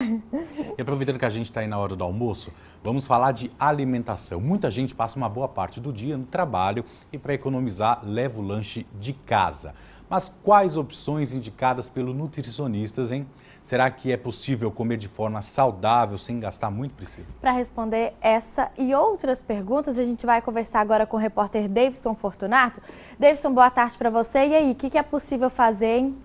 E aproveitando que a gente está aí na hora do almoço, vamos falar de alimentação. Muita gente passa uma boa parte do dia no trabalho e para economizar leva o lanche de casa. Mas quais opções indicadas pelos nutricionistas, hein? Será que é possível comer de forma saudável sem gastar muito, Priscila? Para responder essa e outras perguntas, a gente vai conversar agora com o repórter Davidson Fortunato. Davidson, boa tarde para você. E aí, o que, que é possível fazer, hein?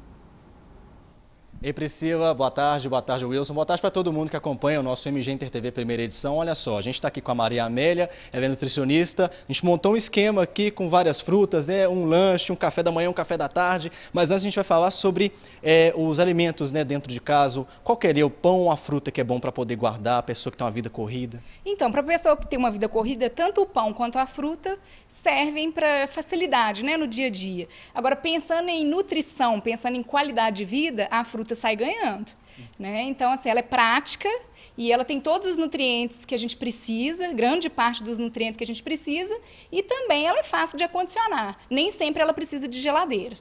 Ei, Priscila, boa tarde, boa tarde Wilson, boa tarde para todo mundo que acompanha o nosso MG Inter TV primeira edição. Olha só, a gente está aqui com a Maria Amélia, ela é nutricionista, a gente montou um esquema aqui com várias frutas, né? um lanche, um café da manhã, um café da tarde, mas antes a gente vai falar sobre é, os alimentos né, dentro de casa, qual que é o pão, a fruta que é bom para poder guardar, a pessoa que tem uma vida corrida? Então, para a pessoa que tem uma vida corrida, tanto o pão quanto a fruta servem para facilidade né, no dia a dia. Agora, pensando em nutrição, pensando em qualidade de vida, a fruta sai ganhando. Né? Então, assim, ela é prática e ela tem todos os nutrientes que a gente precisa, grande parte dos nutrientes que a gente precisa, e também ela é fácil de acondicionar. Nem sempre ela precisa de geladeira.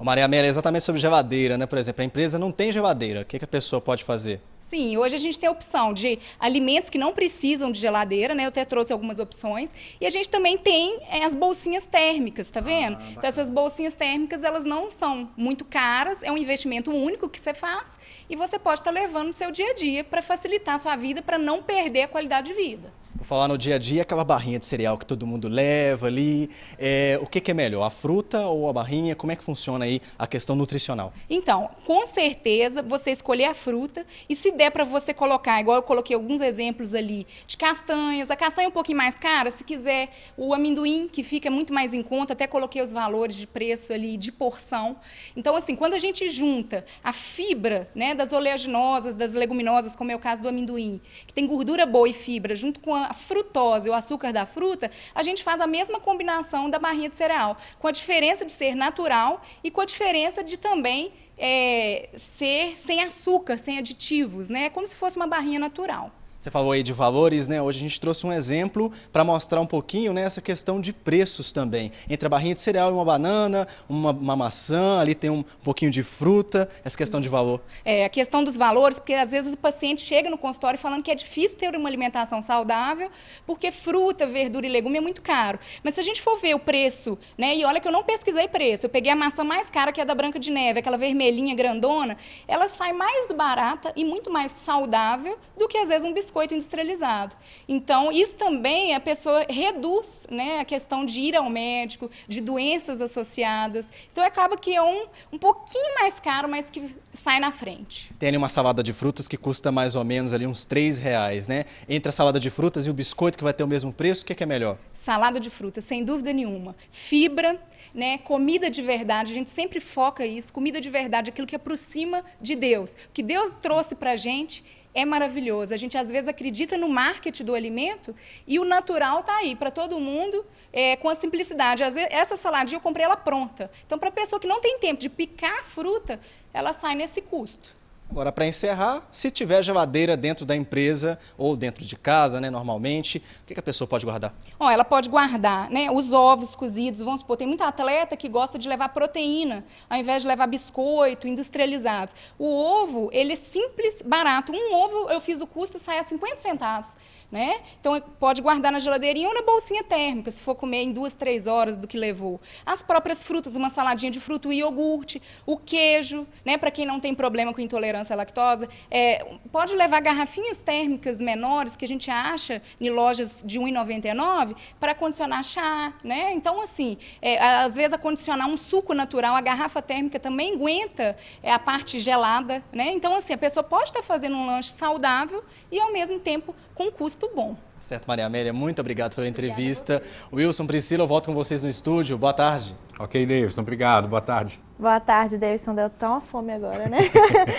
Maria Amélia, é exatamente sobre geladeira, né? Por exemplo, a empresa não tem geladeira. O que, que a pessoa pode fazer? Sim, hoje a gente tem a opção de alimentos que não precisam de geladeira, né? Eu até trouxe algumas opções. E a gente também tem é, as bolsinhas térmicas, tá vendo? Ah, então essas bolsinhas térmicas, elas não são muito caras, é um investimento único que você faz e você pode estar tá levando no seu dia a dia para facilitar a sua vida, para não perder a qualidade de vida falar no dia a dia, aquela barrinha de cereal que todo mundo leva ali. É, o que, que, é melhor, a fruta ou a barrinha? Como é que funciona aí a questão nutricional? Então, com certeza, você escolher a fruta e se der para você colocar, igual eu coloquei alguns exemplos ali, de castanhas, a castanha é um pouquinho mais cara, se quiser o amendoim, que fica muito mais em conta, até coloquei os valores de preço ali, de porção. Então, assim, quando a gente junta a fibra né, das oleaginosas, das leguminosas, como é o caso do amendoim, que tem gordura boa e fibra, junto com a frutose, o açúcar da fruta, a gente faz a mesma combinação da barrinha de cereal, com a diferença de ser natural e com a diferença de também é, ser sem açúcar, sem aditivos, né? É como se fosse uma barrinha natural. Você falou aí de valores, né? Hoje a gente trouxe um exemplo para mostrar um pouquinho né, essa questão de preços também. Entre a barrinha de cereal e uma banana, uma, uma maçã, ali tem um pouquinho de fruta, essa questão de valor. É, a questão dos valores, porque às vezes o paciente chega no consultório falando que é difícil ter uma alimentação saudável, porque fruta, verdura e legume é muito caro. Mas se a gente for ver o preço, né? E olha que eu não pesquisei preço, eu peguei a maçã mais cara que é a da Branca de Neve, aquela vermelhinha grandona, ela sai mais barata e muito mais saudável do que às vezes um biscoito biscoito industrializado. Então, isso também a pessoa reduz né, a questão de ir ao médico, de doenças associadas. Então, acaba que é um, um pouquinho mais caro, mas que sai na frente. Tem ali uma salada de frutas que custa mais ou menos ali uns 3 reais, né? Entre a salada de frutas e o biscoito, que vai ter o mesmo preço, o que é, que é melhor? Salada de frutas, sem dúvida nenhuma. Fibra, né? comida de verdade, a gente sempre foca isso, comida de verdade, aquilo que aproxima de Deus. O que Deus trouxe para a gente é maravilhoso. A gente às vezes acredita no marketing do alimento e o natural está aí para todo mundo é, com a simplicidade. Às vezes, essa saladinha eu comprei ela pronta. Então, para a pessoa que não tem tempo de picar a fruta, ela sai nesse custo. Agora, para encerrar, se tiver geladeira dentro da empresa ou dentro de casa, né, normalmente, o que, que a pessoa pode guardar? ela pode guardar né, os ovos cozidos, vamos supor, tem muita atleta que gosta de levar proteína, ao invés de levar biscoito, industrializados. O ovo, ele é simples, barato. Um ovo, eu fiz o custo, sai a 50 centavos. Né? Então, é, pode guardar na geladeirinha ou na bolsinha térmica, se for comer em duas, três horas do que levou. As próprias frutas, uma saladinha de fruto e iogurte, o queijo, né, para quem não tem problema com intolerância intolerância à lactose, é, pode levar garrafinhas térmicas menores que a gente acha em lojas de 1,99 para condicionar chá, né? Então, assim, é, às vezes acondicionar um suco natural, a garrafa térmica também aguenta é, a parte gelada, né? Então, assim, a pessoa pode estar tá fazendo um lanche saudável e, ao mesmo tempo, com custo bom. Certo, Maria Amélia, muito obrigado pela entrevista. Wilson, Priscila, eu volto com vocês no estúdio. Boa tarde. Ok, Davidson, obrigado. Boa tarde. Boa tarde, Davidson. Deu tão fome agora, né?